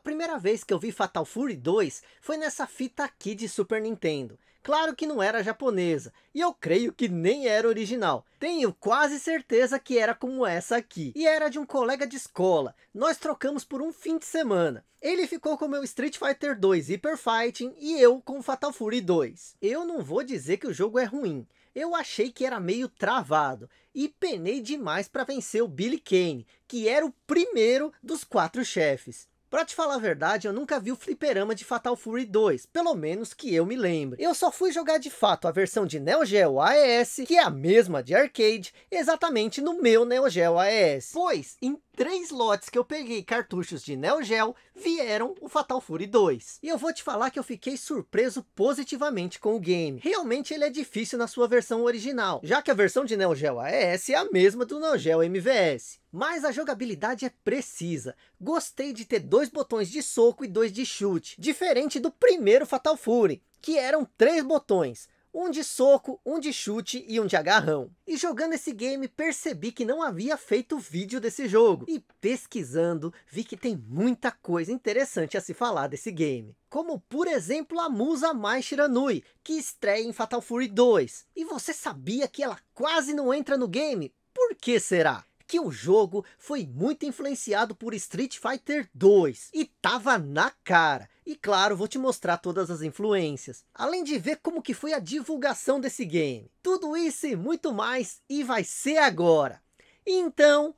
A primeira vez que eu vi Fatal Fury 2 foi nessa fita aqui de Super Nintendo. Claro que não era japonesa, e eu creio que nem era original. Tenho quase certeza que era como essa aqui. E era de um colega de escola. Nós trocamos por um fim de semana. Ele ficou com meu Street Fighter 2 Hyper Fighting e eu com Fatal Fury 2. Eu não vou dizer que o jogo é ruim. Eu achei que era meio travado e penei demais para vencer o Billy Kane, que era o primeiro dos quatro chefes. Pra te falar a verdade, eu nunca vi o fliperama de Fatal Fury 2, pelo menos que eu me lembre. Eu só fui jogar de fato a versão de Neo Geo AES, que é a mesma de arcade, exatamente no meu Neo Geo AES. Pois, em três lotes que eu peguei cartuchos de Neo Geo, vieram o Fatal Fury 2. E eu vou te falar que eu fiquei surpreso positivamente com o game. Realmente ele é difícil na sua versão original, já que a versão de Neo Geo AES é a mesma do Neo Geo MVS. Mas a jogabilidade é precisa. Gostei de ter dois botões de soco e dois de chute, diferente do primeiro Fatal Fury, que eram três botões. Um de soco, um de chute e um de agarrão. E jogando esse game percebi que não havia feito vídeo desse jogo. E pesquisando vi que tem muita coisa interessante a se falar desse game. Como por exemplo a musa Mai Shiranui, que estreia em Fatal Fury 2. E você sabia que ela quase não entra no game? Por que será? que o jogo foi muito influenciado por Street Fighter 2 e tava na cara. E claro, vou te mostrar todas as influências, além de ver como que foi a divulgação desse game. Tudo isso e muito mais, e vai ser agora. Então,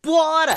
bora!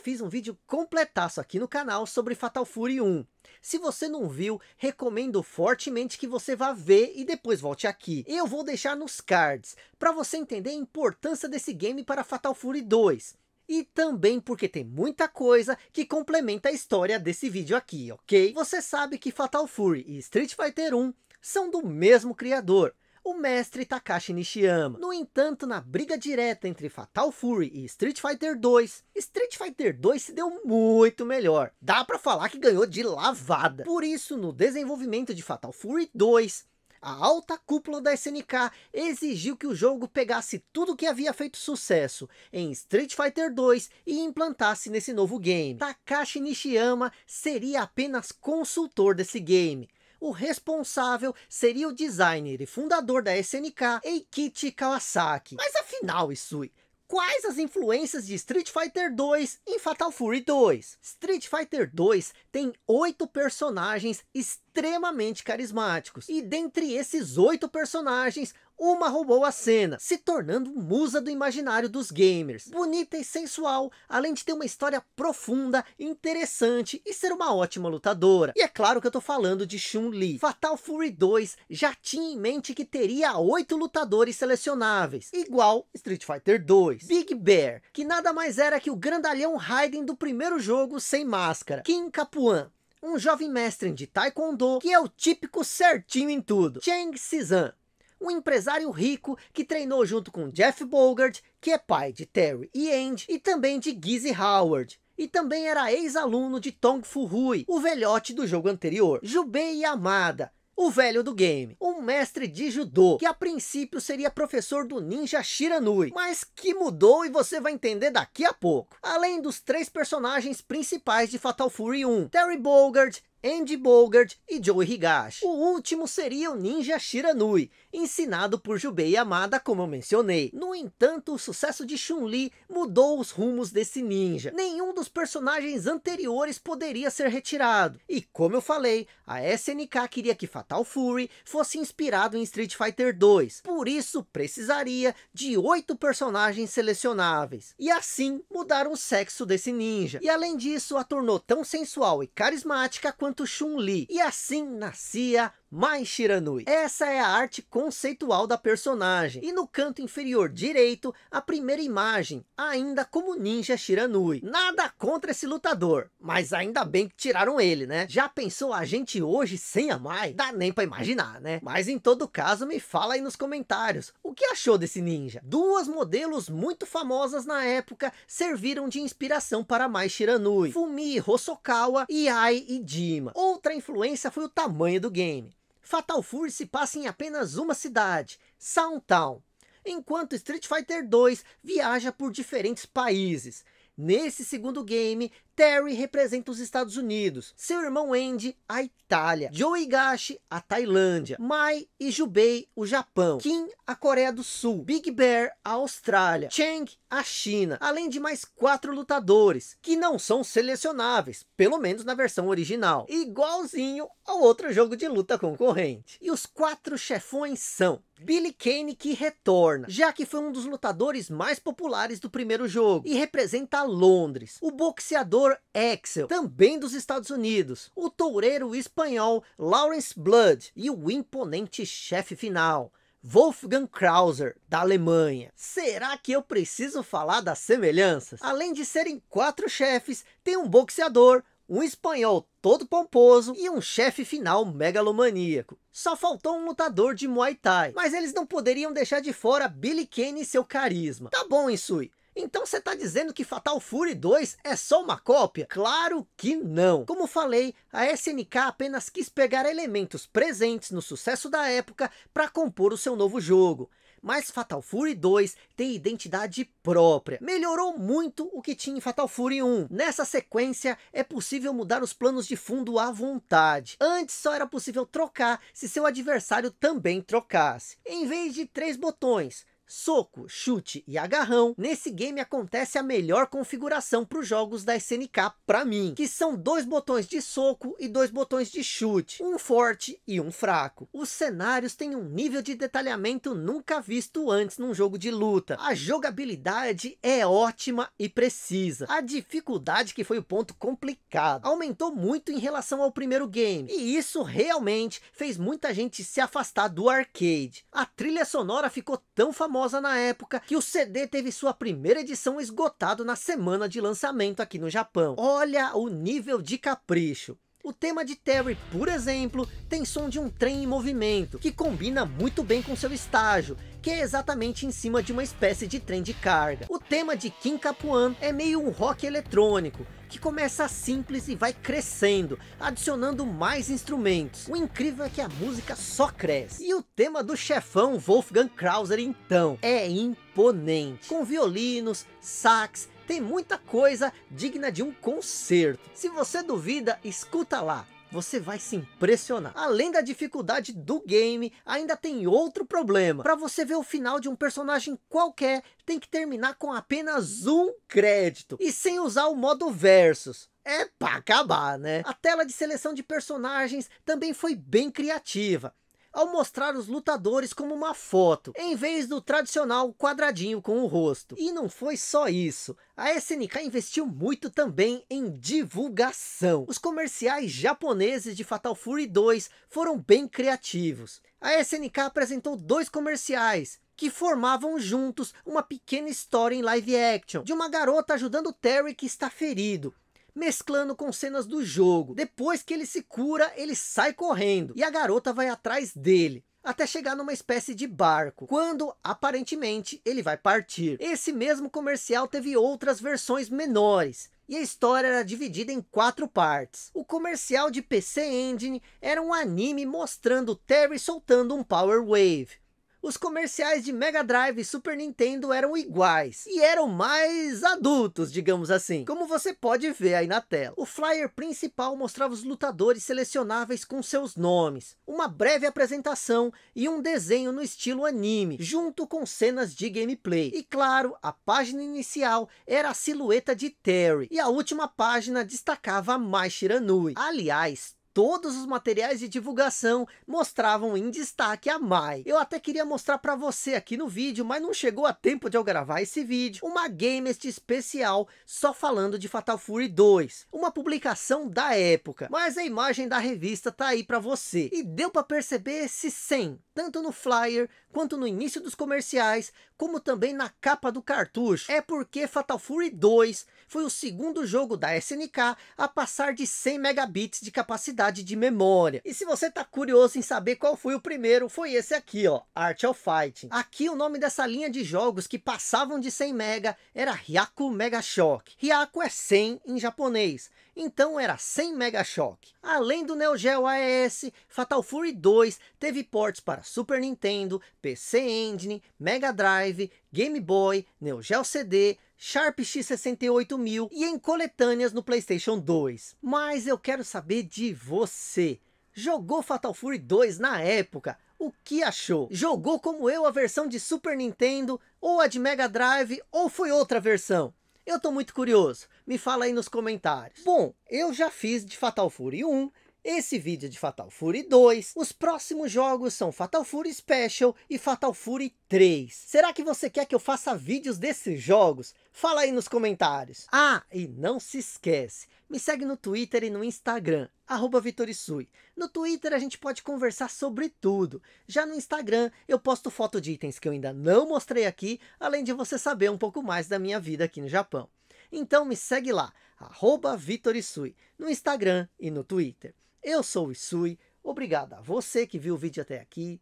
fiz um vídeo completaço aqui no canal sobre Fatal Fury 1. Se você não viu, recomendo fortemente que você vá ver e depois volte aqui. Eu vou deixar nos cards, para você entender a importância desse game para Fatal Fury 2 e também porque tem muita coisa que complementa a história desse vídeo aqui, ok? Você sabe que Fatal Fury e Street Fighter 1 são do mesmo criador, o mestre Takashi Nishiyama. No entanto, na briga direta entre Fatal Fury e Street Fighter 2, Street Fighter 2 se deu muito melhor. Dá para falar que ganhou de lavada. Por isso, no desenvolvimento de Fatal Fury 2, a alta cúpula da SNK exigiu que o jogo pegasse tudo que havia feito sucesso em Street Fighter 2 e implantasse nesse novo game. Takashi Nishiyama seria apenas consultor desse game, o responsável seria o designer e fundador da SNK, Eikichi Kawasaki. Mas afinal, Isui, quais as influências de Street Fighter 2 em Fatal Fury 2. Street Fighter 2 tem oito personagens extremamente extremamente carismáticos. E dentre esses oito personagens, uma roubou a cena, se tornando musa do imaginário dos gamers. Bonita e sensual, além de ter uma história profunda, interessante e ser uma ótima lutadora. E é claro que eu tô falando de Chun-Li. Fatal Fury 2 já tinha em mente que teria oito lutadores selecionáveis, igual Street Fighter 2. Big Bear, que nada mais era que o grandalhão Raiden do primeiro jogo sem máscara. Kim Capuan, um jovem mestre de taekwondo que é o típico certinho em tudo, Cheng Sizan, um empresário rico que treinou junto com Jeff Bogart, que é pai de Terry e Andy, e também de Gizzy Howard. E também era ex-aluno de Tong Fu Hui, o velhote do jogo anterior. Jubei Yamada, o velho do game, um mestre de judô, que a princípio seria professor do ninja Shiranui, mas que mudou e você vai entender daqui a pouco. Além dos três personagens principais de Fatal Fury 1, Terry Bogard, Andy Bogart e Joey Higashi. O último seria o ninja Shiranui, ensinado por Jubei Yamada, como eu mencionei. No entanto, o sucesso de Chun-Li mudou os rumos desse ninja. Nenhum dos personagens anteriores poderia ser retirado. E como eu falei, a SNK queria que Fatal Fury fosse inspirado em Street Fighter 2. Por isso, precisaria de oito personagens selecionáveis. E assim, mudaram o sexo desse ninja. E além disso, a tornou tão sensual e carismática quanto quanto Chun-Li, e assim nascia mais Shiranui. Essa é a arte conceitual da personagem. E no canto inferior direito, a primeira imagem, ainda como ninja Shiranui. Nada contra esse lutador, mas ainda bem que tiraram ele, né? Já pensou a gente hoje sem a Mai? Dá nem pra imaginar, né? Mas em todo caso, me fala aí nos comentários. O que achou desse ninja? Duas modelos muito famosas na época serviram de inspiração para Mai Shiranui, Fumi Hosokawa, Iai e Ijima. Outra influência foi o tamanho do game. Fatal Fury se passa em apenas uma cidade, Soundtown, enquanto Street Fighter 2 viaja por diferentes países. Nesse segundo game, Terry representa os Estados Unidos, seu irmão Andy a Itália, Joe Higashi a Tailândia, Mai e Jubei o Japão, Kim a Coreia do Sul, Big Bear a Austrália, Chang a China, além de mais quatro lutadores, que não são selecionáveis, pelo menos na versão original, igualzinho ao outro jogo de luta concorrente. E os quatro chefões são Billy Kane que retorna, já que foi um dos lutadores mais populares do primeiro jogo e representa Londres. O boxeador Igor Axel, também dos Estados Unidos, o toureiro espanhol Lawrence Blood e o imponente chefe final, Wolfgang Krauser, da Alemanha. Será que eu preciso falar das semelhanças? Além de serem quatro chefes, tem um boxeador, um espanhol todo pomposo e um chefe final megalomaníaco. Só faltou um lutador de Muay Thai, mas eles não poderiam deixar de fora Billy Kane e seu carisma. Tá bom, Insui, então você está dizendo que Fatal Fury 2 é só uma cópia? Claro que não. Como falei, a SNK apenas quis pegar elementos presentes no sucesso da época para compor o seu novo jogo mas Fatal Fury 2 tem identidade própria. Melhorou muito o que tinha em Fatal Fury 1. Nessa sequência, é possível mudar os planos de fundo à vontade. Antes só era possível trocar se seu adversário também trocasse. Em vez de três botões, soco, chute e agarrão, nesse game acontece a melhor configuração para os jogos da SNK para mim, que são dois botões de soco e dois botões de chute, um forte e um fraco. Os cenários têm um nível de detalhamento nunca visto antes num jogo de luta. A jogabilidade é ótima e precisa. A dificuldade que foi o ponto complicado, aumentou muito em relação ao primeiro game, e isso realmente fez muita gente se afastar do arcade. A trilha sonora ficou tão famosa famosa na época que o CD teve sua primeira edição esgotado na semana de lançamento aqui no Japão. Olha o nível de capricho. O tema de Terry, por exemplo, tem som de um trem em movimento, que combina muito bem com seu estágio, que é exatamente em cima de uma espécie de trem de carga. O tema de Kim Kapuan é meio um rock eletrônico, que começa simples e vai crescendo, adicionando mais instrumentos. O incrível é que a música só cresce. E o tema do chefão Wolfgang Krauser então, é imponente, com violinos, sax, tem muita coisa digna de um concerto. Se você duvida, escuta lá você vai se impressionar. Além da dificuldade do game, ainda tem outro problema. Para você ver o final de um personagem qualquer, tem que terminar com apenas um crédito e sem usar o modo versus. É pra acabar, né? A tela de seleção de personagens também foi bem criativa ao mostrar os lutadores como uma foto, em vez do tradicional quadradinho com o rosto. E não foi só isso, a SNK investiu muito também em divulgação. Os comerciais japoneses de Fatal Fury 2 foram bem criativos. A SNK apresentou dois comerciais, que formavam juntos uma pequena história em live action de uma garota ajudando Terry que está ferido mesclando com cenas do jogo. Depois que ele se cura, ele sai correndo e a garota vai atrás dele até chegar numa espécie de barco, quando aparentemente ele vai partir. Esse mesmo comercial teve outras versões menores, e a história era dividida em quatro partes. O comercial de PC Engine era um anime mostrando Terry soltando um Power Wave os comerciais de Mega Drive e Super Nintendo eram iguais e eram mais adultos, digamos assim. Como você pode ver aí na tela. O flyer principal mostrava os lutadores selecionáveis com seus nomes, uma breve apresentação e um desenho no estilo anime, junto com cenas de gameplay. E claro, a página inicial era a silhueta de Terry e a última página destacava Mai Shiranui. Aliás, todos os materiais de divulgação mostravam em destaque a Mai. Eu até queria mostrar para você aqui no vídeo, mas não chegou a tempo de eu gravar esse vídeo. Uma Gamest especial só falando de Fatal Fury 2, uma publicação da época. Mas a imagem da revista tá aí para você. E deu para perceber esse 100, tanto no flyer quanto no início dos comerciais, como também na capa do cartucho. É porque Fatal Fury 2 foi o segundo jogo da SNK a passar de 100 megabits de capacidade de memória. E se você está curioso em saber qual foi o primeiro, foi esse aqui, ó, Art of Fighting. Aqui o nome dessa linha de jogos que passavam de 100 mega era Ryaku Mega Shock. Ryaku é 100 em japonês, então era 100 Mega Shock. Além do Neo Geo AES, Fatal Fury 2 teve portes para Super Nintendo, PC Engine, Mega Drive, Game Boy, Neo Geo CD, Sharp X68000 e em coletâneas no Playstation 2. Mas eu quero saber de você. Jogou Fatal Fury 2 na época? O que achou? Jogou como eu a versão de Super Nintendo, ou a de Mega Drive, ou foi outra versão? Eu tô muito curioso, me fala aí nos comentários. Bom, eu já fiz de Fatal Fury 1, esse vídeo é de Fatal Fury 2, os próximos jogos são Fatal Fury Special e Fatal Fury 3. Será que você quer que eu faça vídeos desses jogos? Fala aí nos comentários. Ah, e não se esquece, me segue no Twitter e no Instagram, arroba Vitorisui. No Twitter a gente pode conversar sobre tudo. Já no Instagram eu posto foto de itens que eu ainda não mostrei aqui, além de você saber um pouco mais da minha vida aqui no Japão. Então me segue lá, arroba Vitorisui, no Instagram e no Twitter. Eu sou o Isui, obrigado a você que viu o vídeo até aqui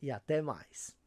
e até mais.